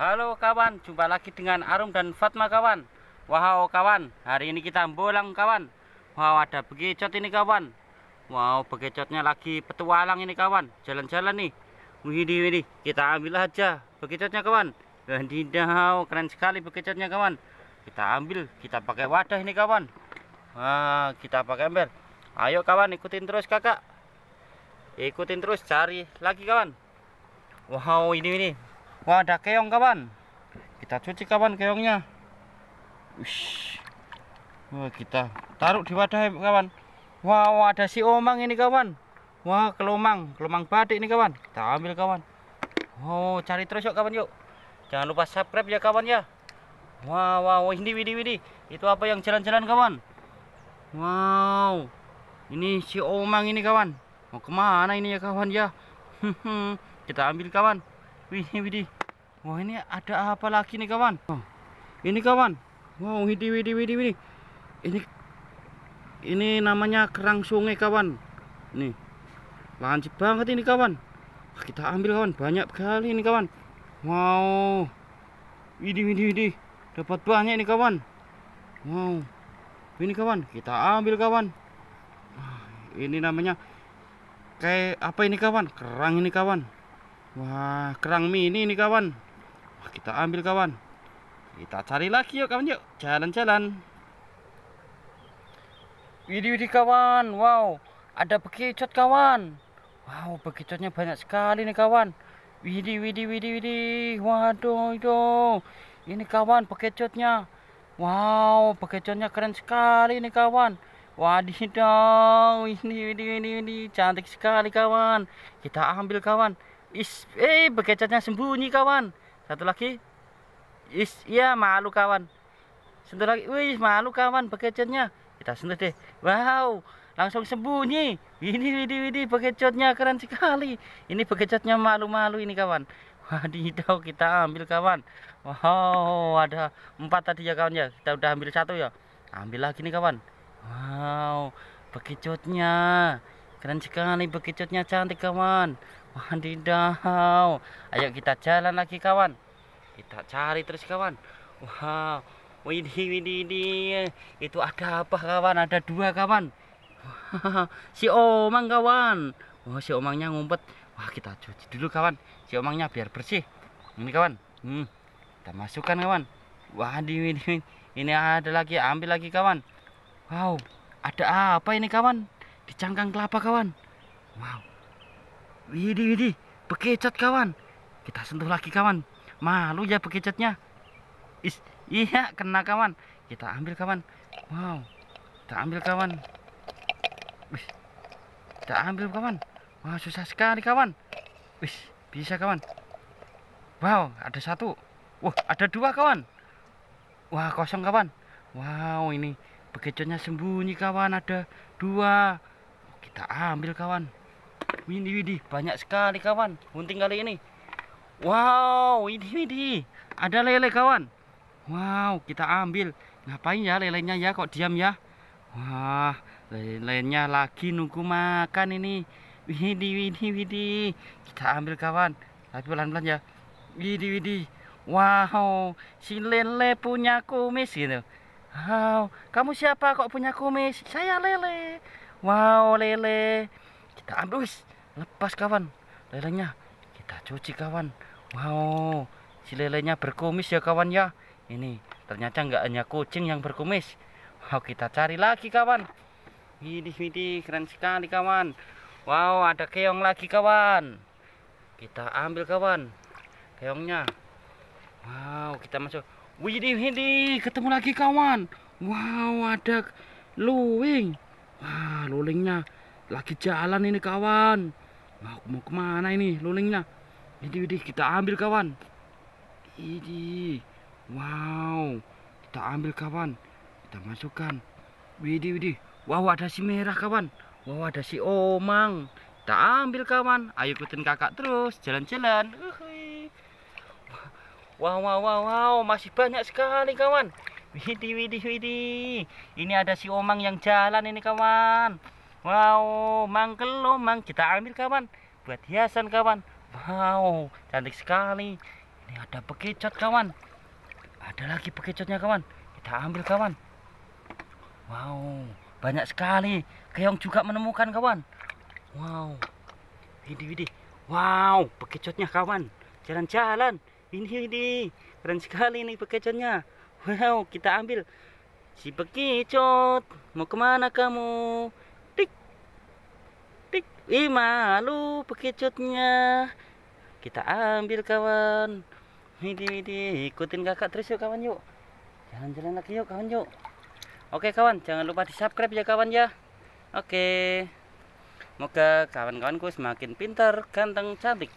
Halo kawan, jumpa lagi dengan Arum dan Fatma kawan Wow kawan, hari ini kita bolang kawan Wow ada begecot ini kawan Wow begecotnya lagi petualang ini kawan Jalan-jalan nih Widih ini kita ambil aja begecotnya kawan Wadidaw, eh, keren sekali begecotnya kawan Kita ambil, kita pakai wadah ini kawan Wah, kita pakai ember Ayo kawan ikutin terus kakak Ikutin terus cari lagi kawan Wow ini ini Wah ada keong kawan. Kita cuci kawan keongnya. Ush. Wah kita taruh di wadah kawan. Wah ada si omang ini kawan. Wah kelomang, kelomang badik ini kawan. Kita ambil kawan. Oh cari terus yuk kawan yuk. Jangan lupa subscribe ya kawan ya. Wow, wow, ini widi widi. Itu apa yang jalan-jalan kawan? Wow, ini si omang ini kawan. Mau kemana ini ya kawan ya? Kita ambil kawan. Wih, widih. Wah, ini ada apa lagi nih, kawan? Oh, ini kawan. Wow, widih, widih, widih, widih. Ini ini namanya kerang sungai, kawan. Nih. Lancip banget ini, kawan. Kita ambil, kawan. Banyak kali ini, kawan. Wow. Widih, widih, widih. Dapat banyak ini, kawan. Wow. Ini, kawan. Kita ambil, kawan. Ah, ini namanya kayak apa ini, kawan? Kerang ini, kawan. Wah, kerang mini nih kawan. Wah, kita ambil kawan. Kita cari lagi yuk kawan yuk. Jalan-jalan. Widi Widi kawan. Wow, ada bekicot kawan. Wow, bekicotnya banyak sekali nih kawan. Widi Widi Widi Widi, Waduh, itu. Ini kawan bekicotnya. Wow, bekicotnya keren sekali nih kawan. Wadidaw, ini, ini, ini, ini. Cantik sekali kawan. Kita ambil kawan. Is, eh bekecatnya sembunyi kawan. Satu lagi. Is, iya malu kawan. satu lagi. Wih, malu kawan bekecatnya. Kita sentuh deh. Wow, langsung sembunyi. Ini, widi widi bekecatnya keren sekali. Ini bekecatnya malu-malu ini kawan. Wadidaw, kita ambil kawan. Wow, ada empat tadi ya kawan ya. Kita udah ambil satu ya. Ambil lagi nih kawan. Wow, bekecatnya. Keren sekali bekecatnya cantik kawan. Wadidaw. Ayo kita jalan lagi kawan. Kita cari terus kawan. Wow. Widih, widih, widih. Itu ada apa kawan? Ada dua kawan. si Omang kawan. Wah, si Omangnya ngumpet. Wah, kita cuci dulu kawan. Si Omangnya biar bersih. Ini kawan. Hmm. Kita masukkan kawan. Wadih, widih, widih. Ini ada lagi, ambil lagi kawan. Wow, ada apa ini kawan? Di cangkang kelapa kawan. Wow, Widih, widih, pekecat kawan. Kita sentuh lagi kawan. Malu ya pekecatnya, Is, iya kena kawan. Kita ambil kawan. Wow, kita ambil kawan. Wih, kita ambil kawan. Wah wow, susah sekali kawan. Wih, bisa kawan. Wow, ada satu. Wah, ada dua kawan. Wah kosong kawan. Wow, ini pekecatnya sembunyi kawan. Ada dua. Kita ambil kawan. Widih, widih, banyak sekali kawan. hunting kali ini. Wow, widih, widih. Ada lele kawan. Wow, kita ambil. Ngapain ya lelenya ya? Kok diam ya? Wah, lelenya lagi nunggu makan ini. Widih, widih, widih. Kita ambil kawan. Tapi pelan-pelan ya. Widih, widih. Wow, si lele punya kumis gitu. Wow, kamu siapa kok punya kumis? Saya lele. Wow, lele. Kita ambil lepas kawan lelenya kita cuci kawan wow si lelenya berkumis ya kawan ya ini ternyata nggak hanya kucing yang berkumis wow kita cari lagi kawan ini ini keren sekali kawan wow ada keong lagi kawan kita ambil kawan keongnya wow kita masuk widih widih ketemu lagi kawan wow ada luwing wah lulingnya lagi jalan ini kawan mau, mau kemana ini lulingnya ini, ini kita ambil kawan ini wow kita ambil kawan kita masukkan widih widih wow ada si merah kawan wow ada si omang kita ambil kawan ayo ikutin kakak terus jalan-jalan wow wow wow wow masih banyak sekali kawan widih widih widih ini ada si omang yang jalan ini kawan Wow, mangkel lo, mang kita ambil kawan. Buat hiasan kawan. Wow, cantik sekali. Ini ada bekicot kawan. Ada lagi bekicotnya kawan. Kita ambil kawan. Wow, banyak sekali. Keong juga menemukan kawan. Wow. ini widih. Wow, bekicotnya kawan. Jalan-jalan. Ini, ini. Keren sekali nih bekicotnya. Wow, kita ambil. Si bekicot, mau kemana kamu? Ih malu pekicutnya Kita ambil kawan. Widi widi ikutin kakak terus yuk kawan yuk. Jalan-jalan lagi yuk kawan yuk. Oke kawan, jangan lupa di subscribe ya kawan ya. Oke. Moga kawan-kawanku semakin pintar, ganteng, cantik.